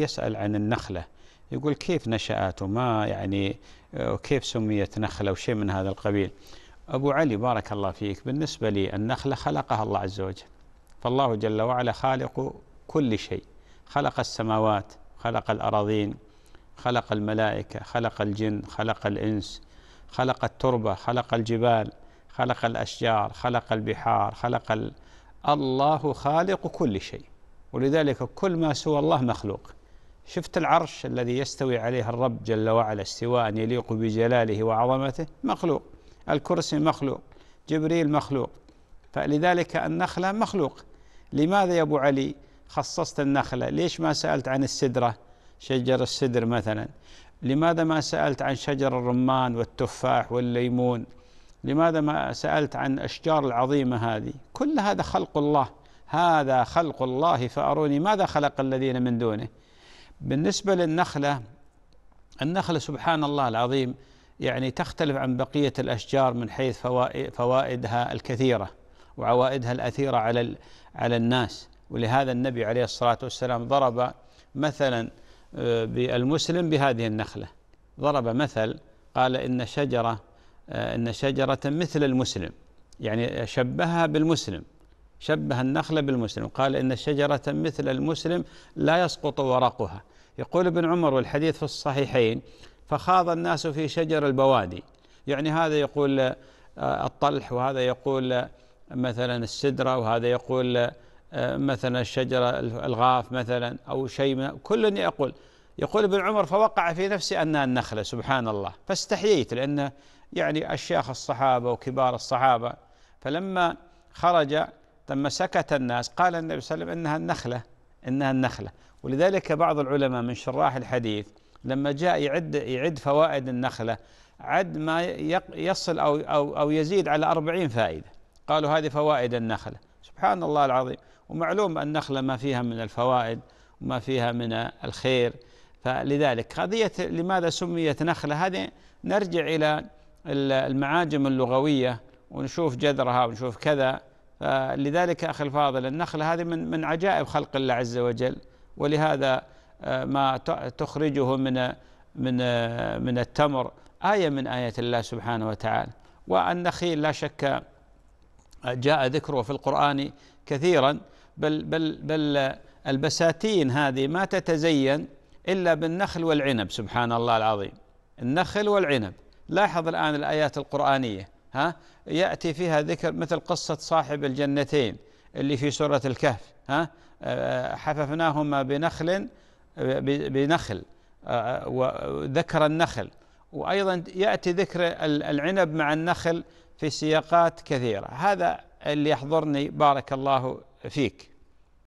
يسأل عن النخلة يقول كيف نشأت وما يعني آه، وكيف سميت نخلة وشيء من هذا القبيل أبو علي بارك الله فيك بالنسبة لي النخلة خلقها الله عز وجل فالله جل وعلا خالق كل شيء خلق السماوات خلق الأراضين خلق الملائكة خلق الجن خلق الإنس خلق التربة خلق الجبال خلق الأشجار خلق البحار خلق الله خالق كل شيء ولذلك كل ما سوى الله مخلوق شفت العرش الذي يستوي عليه الرب جل وعلا استواء يليق بجلاله وعظمته مخلوق الكرسي مخلوق جبريل مخلوق فلذلك النخلة مخلوق لماذا يا أبو علي خصصت النخلة ليش ما سألت عن السدرة شجر السدر مثلا لماذا ما سألت عن شجر الرمان والتفاح والليمون لماذا ما سألت عن أشجار العظيمة هذه كل هذا خلق الله هذا خلق الله فأروني ماذا خلق الذين من دونه بالنسبة للنخلة النخلة سبحان الله العظيم يعني تختلف عن بقية الأشجار من حيث فوائدها الكثيرة وعوائدها الأثيرة على على الناس ولهذا النبي عليه الصلاة والسلام ضرب مثلا آه، بالمسلم بهذه النخلة ضرب مثل قال إن شجرة آه، إن شجرة مثل المسلم يعني شبهها بالمسلم شبه النخلة بالمسلم قال إن الشجرة مثل المسلم لا يسقط ورقها يقول ابن عمر والحديث في الصحيحين فخاض الناس في شجر البوادي يعني هذا يقول آه، الطلح وهذا يقول آه، مثلا السدرة وهذا يقول آه، مثلا الشجرة الغاف مثلا أو شيء كل يقول يقول ابن عمر فوقع في نفسي أنها النخلة سبحان الله فاستحييت لأن يعني أشياخ الصحابة وكبار الصحابة فلما خرج لما سكت الناس قال النبي صلى الله عليه وسلم انها النخله انها النخله ولذلك بعض العلماء من شراح الحديث لما جاء يعد يعد فوائد النخله عد ما يصل او او او يزيد على 40 فائده قالوا هذه فوائد النخله سبحان الله العظيم ومعلوم النخله ما فيها من الفوائد وما فيها من الخير فلذلك قضيه لماذا سميت نخله هذه نرجع الى المعاجم اللغويه ونشوف جذرها ونشوف كذا لذلك أخي الفاضل النخلة هذه من من عجائب خلق الله عز وجل ولهذا آه، ما تخرجه من من آه، من التمر آية من آيات الله سبحانه وتعالى والنخيل لا شك آه، جاء ذكره في القرآن كثيرا بل بل بل البساتين هذه ما تتزين إلا بالنخل والعنب سبحان الله العظيم النخل والعنب لاحظ الآن الآيات القرآنية ها يأتي فيها ذكر مثل قصة صاحب الجنتين اللي في سورة الكهف ها آه، حففناهما بنخل بنخل آه، وذكر النخل وأيضا يأتي ذكر العنب مع النخل في سياقات كثيرة هذا اللي يحضرني بارك الله فيك